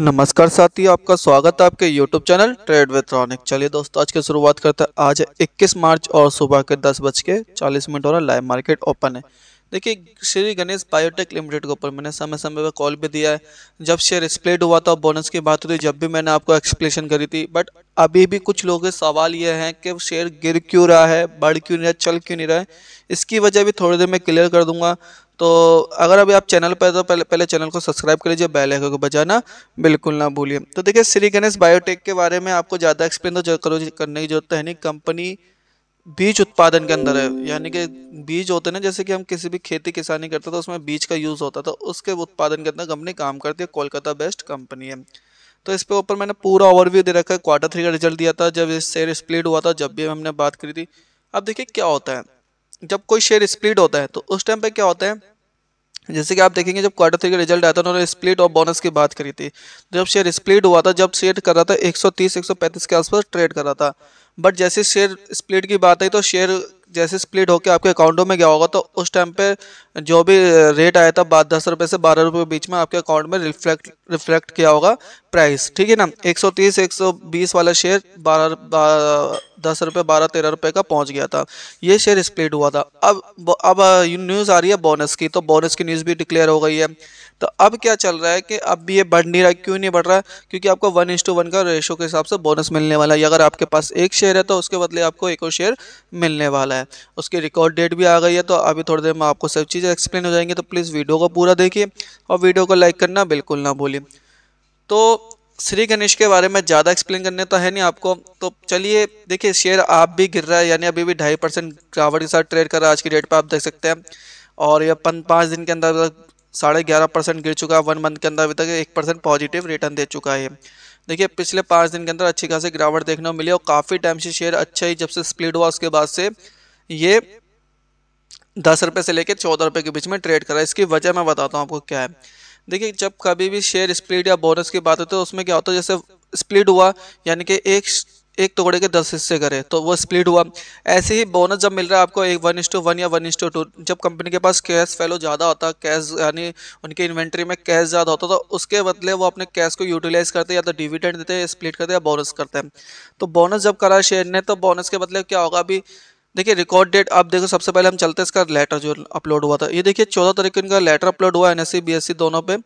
नमस्कार साथी आपका स्वागत है आपके YouTube channel trade with Ronik चलिए दोस्तों आज की शुरुआत करते हैं आज 21 मार्च और सुबह के दस बज के चालीस मिनट हो रहा लाइव मार्केट ओपन है देखिए श्री गणेश बायोटेक लिमिटेड के ऊपर मैंने समय समय पर कॉल भी दिया है जब शेयर स्प्लिट हुआ था बोनस की बात हुई जब भी मैंने आपको एक्सप्लेन करी थी बट अभी भी कुछ लोगों के सवाल ये हैं कि शेयर गिर क्यों रहा है बढ़ क्यों नहीं रहा है चल क्यों नहीं रहा है इसकी वजह भी थोड़ी देर में क्लियर कर दूंगा तो अगर अभी आप चैनल पर तो पहले पहले चैनल को सब्सक्राइब कर लीजिए बेल आइकन को बजाना बिल्कुल ना भूलिए तो देखिए श्री गणेश बायोटेक के बारे में आपको ज़्यादा एक्सप्लेन तो करो करने की जरूरत है नहीं कंपनी बीज उत्पादन के अंदर है यानी कि बीज होते हैं ना जैसे कि हम किसी भी खेती किसानी करते तो उसमें बीज का यूज़ होता था तो उसके उत्पादन के अंदर कंपनी काम करती है कोलकाता बेस्ट कंपनी है तो इस पे ऊपर मैंने पूरा ओवरव्यू दे रखा है क्वार्टर थ्री का रिजल्ट दिया था जब शेयर स्प्लिट हुआ था जब भी हमने बात करी थी अब देखिए क्या होता है जब कोई शेयर स्प्लिट होता है तो उस टाइम पे क्या होता है जैसे कि आप देखेंगे जब क्वार्टर थ्री का रिजल्ट आया था तो उन्होंने स्प्लिट और बोनस की बात करी थी जब शेयर स्प्लिट हुआ था जब शेयर कर रहा था 130 135 के आसपास ट्रेड कर रहा था बट जैसे शेयर स्प्लिट की बात आई तो शेयर जैसे स्प्लिट होकर आपके अकाउंटों में गया होगा तो उस टाइम पे जो भी रेट आया था दस रुपये से बारह रुपये के बीच में आपके अकाउंट में रिफ्लेक्ट रिफ्लेक्ट किया होगा प्राइस ठीक है ना 130 120 वाला शेयर बारह दस रुपये बारह तेरह रुपये का पहुंच गया था ये शेयर स्प्लिट हुआ था अब अब न्यूज़ आ रही है बोनस की तो बोनस की न्यूज़ भी डिक्लेयर हो गई है तो अब क्या चल रहा है कि अब भी ये बढ़ नहीं रहा क्यों नहीं बढ़ रहा है क्योंकि आपको वन इंस टू वन का रेशो के हिसाब से बोनस मिलने वाला है अगर आपके पास एक शेयर है तो उसके बदले आपको एक और शेयर मिलने वाला है है उसकी रिकॉर्ड डेट भी आ गई है तो अभी थोड़ी देर में आपको सब चीज़ें एक्सप्लेन हो जाएंगी तो प्लीज़ वीडियो को पूरा देखिए और वीडियो को लाइक करना बिल्कुल ना भूलिए तो श्री गणेश के बारे में ज़्यादा एक्सप्लेन करने तो है नहीं आपको तो चलिए देखिए शेयर आप भी गिर रहा है यानी अभी भी ढाई परसेंट गिरावट के साथ ट्रेड कर रहा है आज की डेट पर आप देख सकते हैं और यह पन पाँच दिन के अंदर साढ़े ग्यारह परसेंट गिर चुका है वन मंथ के अंदर अभी तक एक परसेंट पॉजिटिव रिटर्न दे चुका है देखिए पिछले पाँच दिन के अंदर अच्छी खासी गिरावट देखने को मिली और काफ़ी टाइम से शेयर अच्छा ही जब से स्प्लिट हुआ उसके बाद से ये दस रुपये से लेकर चौदह रुपये के बीच में ट्रेड है इसकी वजह मैं बताता हूँ आपको क्या है देखिए जब कभी भी शेयर स्प्लिट या बोनस की बात होती है उसमें क्या होता है जैसे स्प्लिट हुआ यानी कि एक एक टुकड़े के दस हिस्से करे तो वो स्प्लिट हुआ ऐसे ही बोनस जब मिल रहा है आपको एक वन टू वन या वन इंस टू जब कंपनी के पास कैश फैलो ज़्यादा होता कैश यानी उनकी इन्वेंट्री में कैश ज़्यादा होता तो उसके बदले वो अपने कैश को यूटिलाइज करते या तो डिविडेंड देते हैं स्प्लिट करते हैं या बोनस तो करते हैं तो बोनस जब करा शेयर ने तो बोनस के बदले क्या होगा अभी देखिए रिकॉर्ड डेट आप देखो सबसे पहले हम चलते हैं इसका लेटर जो अपलोड हुआ था ये देखिए चौदह तारीख को इनका लेटर अपलोड हुआ एनएससी बीएससी दोनों पे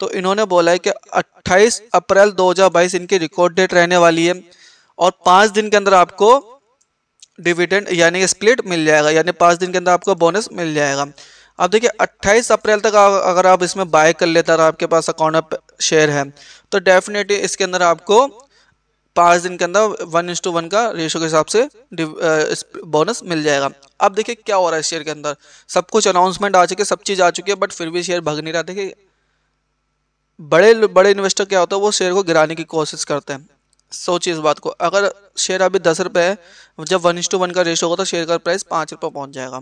तो इन्होंने बोला है कि 28 अप्रैल 2022 इनकी रिकॉर्ड डेट रहने वाली है और पाँच दिन के अंदर आपको डिविडेंड यानी स्प्लिट मिल जाएगा यानी पाँच दिन के अंदर आपको बोनस मिल जाएगा अब देखिए अट्ठाईस अप्रैल तक अगर आप इसमें बाय कर लेते हैं आपके पास अकाउंट शेयर है तो डेफिनेटली इसके अंदर आपको पाँच दिन के अंदर वन इंस टू वन का रेशो के हिसाब से बोनस मिल जाएगा अब देखिए क्या हो रहा है शेयर के अंदर सब कुछ अनाउंसमेंट आ चुके सब चीज़ आ चुकी है बट फिर भी शेयर भाग नहीं रहा देखिए बड़े बड़े इन्वेस्टर क्या होता है वो शेयर को गिराने की कोशिश करते हैं सोचिए इस बात को अगर शेयर अभी दस रुपये है जब वन इंस टू वन का रेशो होगा तो शेयर का प्राइस पाँच रुपये पहुँच जाएगा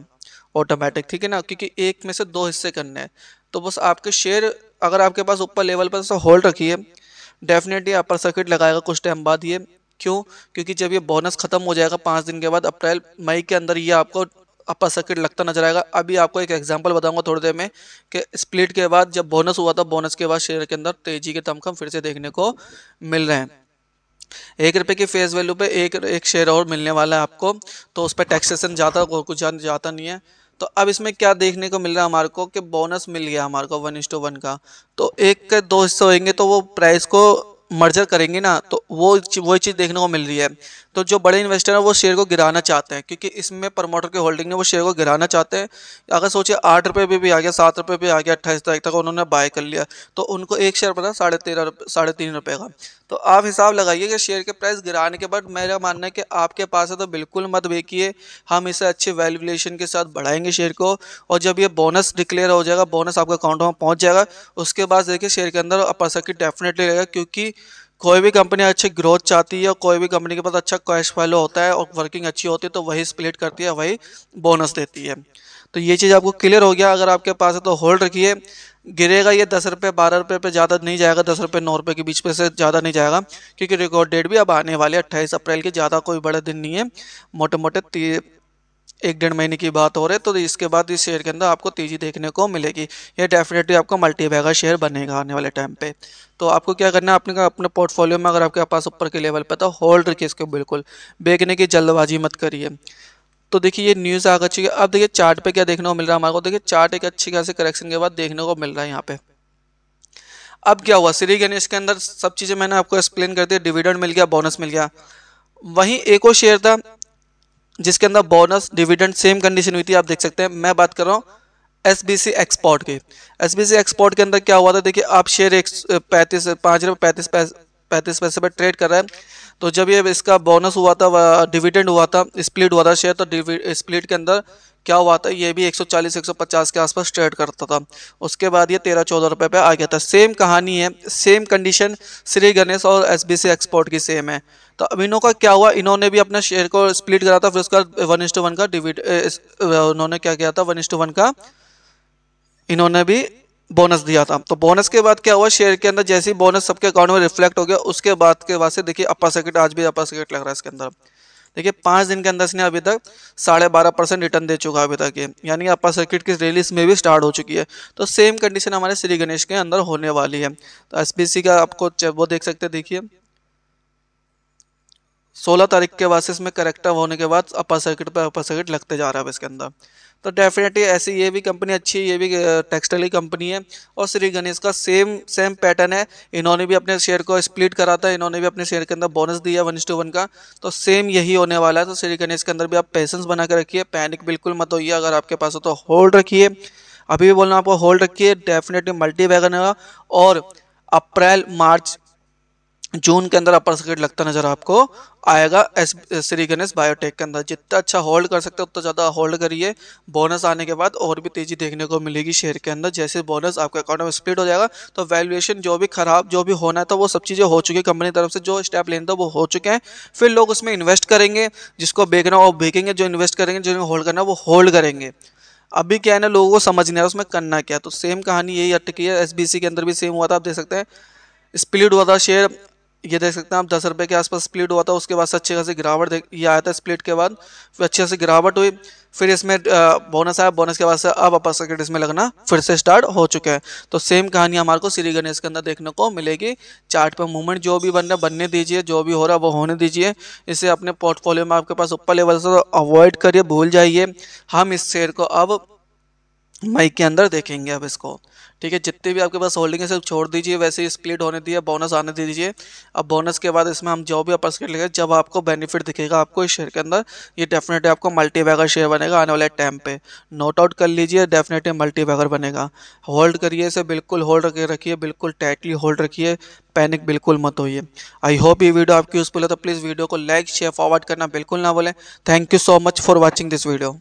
ऑटोमेटिक ठीक है ना क्योंकि एक में से दो हिस्से करने हैं तो बस आपके शेयर अगर आपके पास ऊपर लेवल पर होल्ड रखिए डेफिनेटली अपर सर्किट लगाएगा कुछ टाइम बाद ये क्यों क्योंकि जब ये बोनस खत्म हो जाएगा पाँच दिन के बाद अप्रैल मई के अंदर ये आपको अपर सर्किट लगता नजर आएगा अभी आपको एक एग्जांपल बताऊंगा थोड़ी देर में कि स्प्लिट के बाद जब बोनस हुआ था बोनस के बाद शेयर के अंदर तेजी के तमखम फिर से देखने को मिल रहे हैं एक रुपये की फेस वैल्यू पे एक एक शेयर और मिलने वाला है आपको तो उस पर टैक्सेशन ज़्यादा कुछ जाता नहीं है तो अब इसमें क्या देखने को मिल रहा है हमारे को कि बोनस मिल गया हमारे को वन इंस टू वन का तो एक के दो हिस्से होंगे तो वो प्राइस को मर्जर करेंगे ना तो वो वो चीज़ देखने को मिल रही है तो जो बड़े इन्वेस्टर हैं वो शेयर को गिराना चाहते हैं क्योंकि इसमें प्रमोटर के होल्डिंग ने वो शेयर को गिराना चाहते हैं अगर सोचिए आठ रुपये पे भी आ गया सात रुपये भी आ गया अट्ठाईस तारीख तक उन्होंने बाय कर लिया तो उनको एक शेयर पता साढ़े तेरह रुपये साढ़े तीन रुपये का तो आप हिसाब लगाइए कि शेयर के प्राइस गिराने के बाद मेरा मानना है कि आपके पास है तो बिल्कुल मत बेकिए हम इसे अच्छे वैल्यूलेशन के साथ बढ़ाएंगे शेयर को और जब ये बोनस डिक्लेयर हो जाएगा बोनस आपके अकाउंट में पहुँच जाएगा उसके बाद देखिए शेयर के अंदर अपर सर्किट डेफिनेटली रहेगा क्योंकि कोई भी कंपनी अच्छी ग्रोथ चाहती है कोई भी कंपनी के पास अच्छा कैश फ्लो होता है और वर्किंग अच्छी होती है तो वही स्प्लिट करती है वही बोनस देती है तो ये चीज़ आपको क्लियर हो गया अगर आपके पास है तो होल्ड रखिए गिरेगा ये दस रुपये बारह रुपये पर ज़्यादा नहीं जाएगा दस रुपये नौ रुपये के बीच पे से ज़्यादा नहीं जाएगा क्योंकि रिकॉर्ड डेट भी अब आने वाली है अट्ठाईस अप्रैल की ज़्यादा कोई बड़ा दिन नहीं है मोटे मोटे एक डेढ़ महीने की बात हो रही है तो इसके बाद इस शेयर के अंदर आपको तेज़ी देखने को मिलेगी ये डेफिनेटली आपका मल्टी बैगा शेयर बनेगा आने वाले टाइम पे तो आपको क्या करना है अपने अपने पोर्टफोलियो में अगर आपके पास ऊपर के लेवल पर तो होल्ड रखिए इसको बिल्कुल बेचने की जल्दबाजी मत करिए तो देखिए ये न्यूज़ आ चुकी है अब देखिए चार्ट पे क्या देखने को मिल रहा है हमारे को देखिए चार्ट एक अच्छी खासी करेक्शन के बाद देखने को मिल रहा है यहाँ पे अब क्या हुआ श्री गणेश के अंदर सब चीज़ें मैंने आपको एक्सप्लेन कर दिया डिविडेंड मिल गया बोनस मिल गया वहीं एक और शेयर था जिसके अंदर बोनस डिविडेंड सेम कंडीशन हुई थी आप देख सकते हैं मैं बात कर रहा हूँ एस बी सी एक्सपोर्ट के एस बी सी एक्सपोर्ट के अंदर क्या हुआ था देखिए आप शेयर एक पैंतीस पाँच रुपये पैंतीस पैंतीस पैसे पर ट्रेड कर रहा है तो जब ये इसका बोनस हुआ था डिविडेंड हुआ था स्प्लिट हुआ था शेयर तो स्प्लिट के अंदर क्या हुआ था ये भी 140 150 के आसपास ट्रेड करता था उसके बाद ये तेरह चौदह रुपये पे आ गया था सेम कहानी है सेम कंडीशन श्री गणेश और एस बी सी एक्सपोर्ट की सेम है तो अब इनों का क्या हुआ इन्होंने भी अपना शेयर को स्प्लिट करा था फिर उसका वन इंस टू वन का डिविड उन्होंने क्या किया था वन इंस टू वन का इन्होंने भी बोनस दिया था तो बोनस के बाद क्या हुआ शेयर के अंदर जैसे ही बोनस सबके अकाउंट में रिफ्लेक्ट हो गया उसके बाद के बाद से देखिए अपर सर्किट आज भी अपर सर्किट लग रहा है इसके अंदर देखिए पाँच दिन के अंदर इसने अभी तक साढ़े बारह परसेंट रिटर्न दे चुका है अभी तक ये यानी अपर सर्किट की रिलीज में भी स्टार्ट हो चुकी है तो सेम कंडीशन हमारे श्री गणेश के अंदर होने वाली है तो एस का आपको वो देख सकते हैं देखिए सोलह तारीख के बाद से इसमें करेक्टर होने के बाद अपर सर्किट पर अपर सर्किट लगते जा रहा है इसके अंदर तो डेफिनेटली ऐसी ये भी कंपनी अच्छी है ये भी टेक्सटाइल की कंपनी है और श्री गणेश का सेम सेम पैटर्न है इन्होंने भी अपने शेयर को स्प्लिट करा था इन्होंने भी अपने शेयर के अंदर बोनस दिया वन टू वन का तो सेम यही होने वाला है तो श्री गणेश के अंदर भी आप पेशेंस बना के रखिए पैनिक बिल्कुल मत होइए अगर आपके पास हो तो होल्ड रखिए अभी भी बोलना आपको होल्ड रखिए डेफिनेटली मल्टी वैगन और अप्रैल मार्च जून के अंदर अपर सर्किट लगता नजर आपको आएगा एस श्री गणेश बायोटेक के अंदर जितना अच्छा होल्ड कर सकते हो उतना ज़्यादा होल्ड करिए बोनस आने के बाद और भी तेज़ी देखने को मिलेगी शेयर के अंदर जैसे बोनस आपके अकाउंट में स्प्लिट हो जाएगा तो वैल्यूएशन जो भी खराब जो भी होना था वो सब चीज़ें हो चुकी कंपनी तरफ से जो स्टेप लेने था वो हो चुके हैं फिर लोग उसमें इन्वेस्ट करेंगे जिसको बेचना वो बेचेंगे जो इन्वेस्ट करेंगे जिनको होल्ड करना वो होल्ड करेंगे अभी क्या है ना लोगों को समझ नहीं आ रहा उसमें करना क्या तो सेम कहानी यही अटकी है एस के अंदर भी सेम हुआ था आप देख सकते हैं स्प्लिट हुआ था शेयर ये देख सकते हैं आप दस रुपये के आसपास स्प्लिट हुआ था उसके बाद से खासे खासी गिरावट ये आया था स्प्लिट के बाद फिर अच्छे खासी गिरावट हुई फिर इसमें बोनस आया बोनस के बाद से अब अपर सर्किट इसमें लगना फिर से स्टार्ट हो चुके हैं तो सेम कहानी हमारे को श्री गणेश के अंदर देखने को मिलेगी चार्ट पर मूवमेंट जो भी बन रहा बनने दीजिए जो भी हो रहा है वो होने दीजिए इसे अपने पोर्टफोलियो में आपके पास ऊपर लेवल से अवॉइड करिए भूल जाइए हम इस शेयर को अब माइक के अंदर देखेंगे अब इसको ठीक है जितने भी आपके पास होल्डिंग है सब छोड़ दीजिए वैसे ही स्प्लिट होने दिए बोनस आने दे दीजिए अब बोनस के बाद इसमें हम जो भी अपर स्किट लेंगे जब आपको बेनिफिट दिखेगा आपको इस शेयर के अंदर ये डेफिनेटली आपको मल्टी बैगर शेयर बनेगा आने वाले टाइम पे नोट आउट कर लीजिए डेफिनेटली मल्टी बैगर बनेगा होल्ड करिए इसे बिल्कुल होल्ड करके रखिए बिल्कुल टाइटली होल्ड रखिए पैनिक बिल्कुल मत होइए आई होप ये वीडियो आपकी यूज़फुल है तो प्लीज़ वीडियो को लाइक शेयर फॉरवर्ड करना बिल्कुल ना बोलें thank you so much for watching this video